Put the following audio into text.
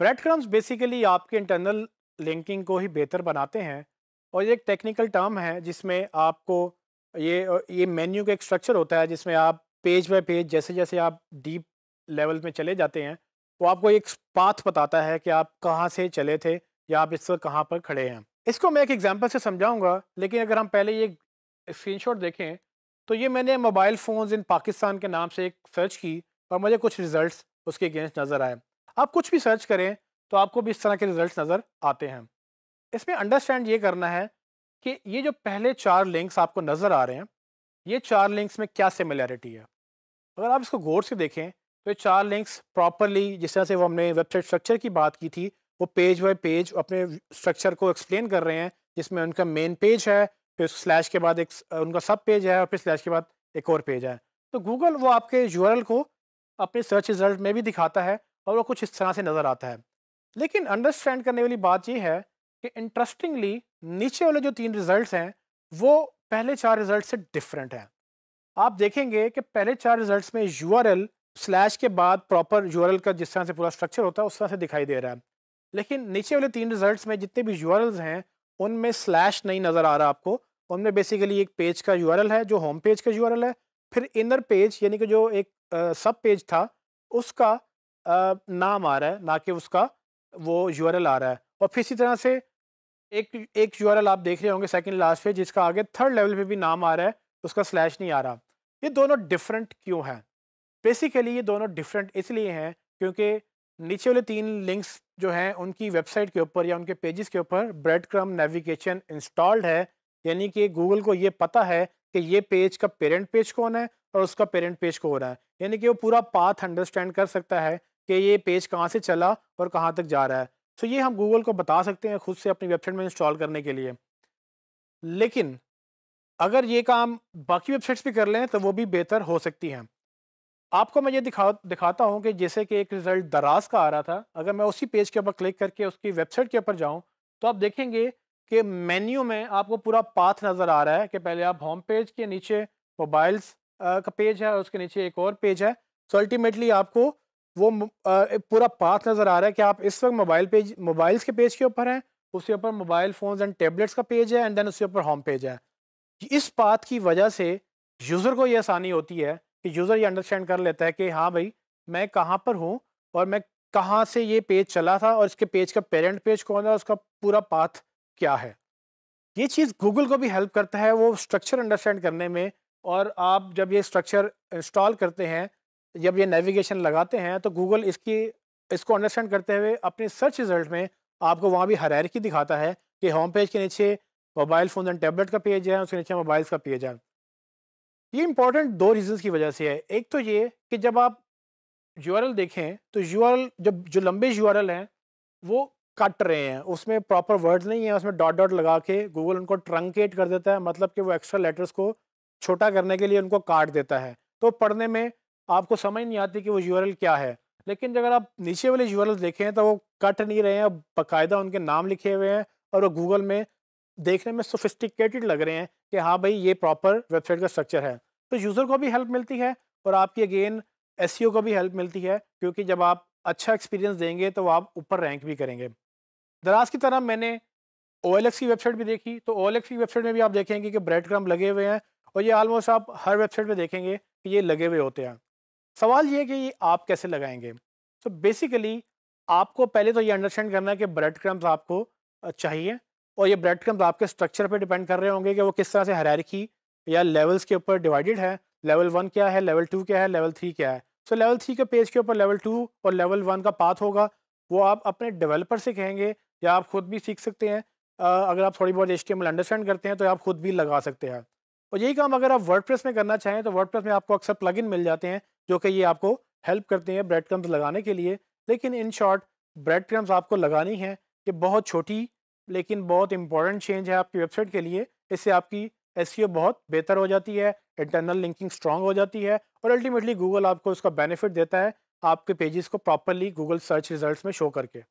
bread breadcrumbs basically आपके internal linking को ही बेहतर बनाते हैं और ये एक टेक्निकल टर्म है जिसमें आपको ये ये मेन्यू का एक स्ट्रक्चर होता है जिसमें आप पेज बाय पेज जैसे जैसे आप डीप लेवल में चले जाते हैं वो आपको एक पाथ बताता है कि आप कहाँ से चले थे या आप इस वक्त कहाँ पर खड़े हैं इसको मैं एक एग्जांपल से समझाऊंगा लेकिन अगर हम पहले ये स्क्रीनशॉट देखें तो ये मैंने मोबाइल फ़ोन्स इन पाकिस्तान के नाम से एक सर्च की और मुझे कुछ रिज़ल्ट उसके अगेंस्ट नज़र आए आप कुछ भी सर्च करें तो आपको भी इस तरह के रिजल्ट नज़र आते हैं इसमें अंडरस्टैंड ये करना है कि ये जो पहले चार लिंक्स आपको नज़र आ रहे हैं ये चार लिंक्स में क्या सिमिलैरिटी है अगर आप इसको गौर से देखें तो ये चार लिंक्स प्रॉपरली जिस तरह से वो हमने वेबसाइट स्ट्रक्चर की बात की थी वो पेज बाय पेज अपने स्ट्रक्चर को एक्सप्लेन कर रहे हैं जिसमें उनका मेन पेज है फिर स्लैश के बाद एक उनका सब पेज है और फिर स्लैश के बाद एक और पेज है तो गूगल वो आपके यूआरएल को अपने सर्च रिजल्ट में भी दिखाता है और वो कुछ इस तरह से नज़र आता है लेकिन अंडरस्टैंड करने वाली बात यह है कि इंटरेस्टिंगली नीचे वाले जो तीन रिजल्ट्स हैं वो पहले चार रिजल्ट से डिफरेंट हैं आप देखेंगे कि पहले चार रिजल्ट्स में यू स्लैश के बाद प्रॉपर यू का जिस तरह से पूरा स्ट्रक्चर होता है उस तरह से दिखाई दे रहा है लेकिन नीचे वाले तीन रिजल्ट्स में जितने भी यू हैं उनमें स्लैश नहीं नज़र आ रहा आपको उनमें बेसिकली एक पेज का यू है जो होम पेज का यू है फिर इनर पेज यानी कि जो एक सब पेज था उसका नाम आ रहा है ना कि उसका वो यू आ रहा है और फिर इसी तरह से एक एक यू आप देख रहे होंगे सेकंड लास्ट पे जिसका आगे थर्ड लेवल पे भी नाम आ रहा है तो उसका स्लैश नहीं आ रहा ये दोनों डिफरेंट क्यों हैं बेसिकली ये दोनों डिफरेंट इसलिए हैं क्योंकि नीचे वाले तीन लिंक्स जो हैं उनकी वेबसाइट के ऊपर या उनके पेजेस के ऊपर ब्रेड क्रम नेविगेशन इंस्टॉल्ड है यानी कि गूगल को ये पता है कि ये पेज का पेरेंट पेज कौन है और उसका पेरेंट पेज कौन है यानी कि वो पूरा पाथ अंडरस्टैंड कर सकता है कि ये पेज कहाँ से चला और कहाँ तक जा रहा है सो तो ये हम गूगल को बता सकते हैं खुद से अपनी वेबसाइट में इंस्टॉल करने के लिए लेकिन अगर ये काम बाकी वेबसाइट्स भी कर लें तो वो भी बेहतर हो सकती हैं आपको मैं ये दिखा दिखाता हूँ कि जैसे कि एक रिज़ल्ट दराज का आ रहा था अगर मैं उसी पेज के ऊपर क्लिक करके उसकी वेबसाइट के ऊपर जाऊँ तो आप देखेंगे कि मेन्यू में आपको पूरा पाथ नज़र आ रहा है कि पहले आप होम पेज के नीचे मोबाइल्स का पेज है और उसके नीचे एक और पेज है सो तो so अल्टीमेटली आपको वो पूरा पाथ नज़र आ रहा है कि आप इस वक्त मोबाइल पेज मोबाइल्स के पेज के ऊपर हैं उसके ऊपर मोबाइल फ़ोन्स एंड टेबलेट्स का पेज है एंड देन उसके ऊपर होम पेज है इस पाथ की वजह से यूज़र को ये आसानी होती है कि यूज़र ये अंडरस्टैंड कर लेता है कि हाँ भाई मैं कहाँ पर हूँ और मैं कहाँ से ये पेज चला था और इसके पेज का पेरेंट पेज कौन है उसका पूरा पाथ क्या है ये चीज़ गूगल को भी हेल्प करता है वो स्ट्रक्चर अंडरस्टैंड करने में और आप जब ये स्ट्रक्चर इंस्टॉल करते हैं जब ये नेविगेशन लगाते हैं तो गूगल इसकी इसको अंडरस्टैंड करते हुए अपने सर्च रिजल्ट में आपको वहाँ भी की दिखाता है कि होम पेज के नीचे मोबाइल फ़ोन एंड टैबलेट का पेज है उसके नीचे मोबाइल्स का पेज है ये इंपॉर्टेंट दो रीजंस की वजह से है एक तो ये कि जब आप यू देखें तो यू जब जो लंबे यू हैं वो कट रहे हैं उसमें प्रॉपर वर्ड्स नहीं है उसमें डॉट डॉट लगा के गूगल उनको ट्रंकेट कर देता है मतलब कि वो एक्स्ट्रा लेटर्स को छोटा करने के लिए उनको काट देता है तो पढ़ने में आपको समझ नहीं आती कि वो यू क्या है लेकिन अगर आप नीचे वाले यू देखें तो वो कट नहीं रहे हैं बाकायदा उनके नाम लिखे हुए हैं और वो गूगल में देखने में सोफिस्टिकेटेड लग रहे हैं कि हाँ भाई ये प्रॉपर वेबसाइट का स्ट्रक्चर है तो यूज़र को भी हेल्प मिलती है और आपकी अगेन एस e को भी हेल्प मिलती है क्योंकि जब आप अच्छा एक्सपीरियंस देंगे तो आप ऊपर रैंक भी करेंगे दराज की तरह मैंने ओ की वेबसाइट भी देखी तो ओ की वेबसाइट में भी आप देखेंगे कि ब्रेड क्रम लगे हुए हैं और ये आलमोस्ट आप हर वेबसाइट में देखेंगे कि ये लगे हुए होते हैं सवाल ये कि आप कैसे लगाएंगे तो बेसिकली आपको पहले तो ये अंडरस्टैंड करना है कि ब्रेड क्रम्स आपको चाहिए और ये ब्रेड क्रम्स आपके स्ट्रक्चर पे डिपेंड कर रहे होंगे कि वो किस तरह से हरारकी या लेवल्स के ऊपर डिवाइडेड है लेवल वन क्या है लेवल टू क्या है लेवल थ्री क्या है सो तो लेवल थ्री के पेज के ऊपर लेवल टू और लेवल वन का पाथ होगा वो आप अपने डेवलपर से कहेंगे या आप खुद भी सीख सकते हैं अगर आप थोड़ी बहुत एच अंडरस्टैंड करते हैं तो आप खुद भी लगा सकते हैं और यही काम अगर आप वर्ड में करना चाहें तो वर्ड में आपको अक्सर प्लग मिल जाते हैं जो कि ये आपको हेल्प करते हैं ब्रेड क्रम्स लगाने के लिए लेकिन इन शॉर्ट ब्रेड क्रम्स आपको लगानी है ये बहुत छोटी लेकिन बहुत इंपॉर्टेंट चेंज है आपकी वेबसाइट के लिए इससे आपकी एस e बहुत बेहतर हो जाती है इंटरनल लिंकिंग स्ट्रांग हो जाती है और अल्टीमेटली गूगल आपको उसका बेनिफिट देता है आपके पेजेस को प्रॉपरली गूगल सर्च रिजल्ट्स में शो करके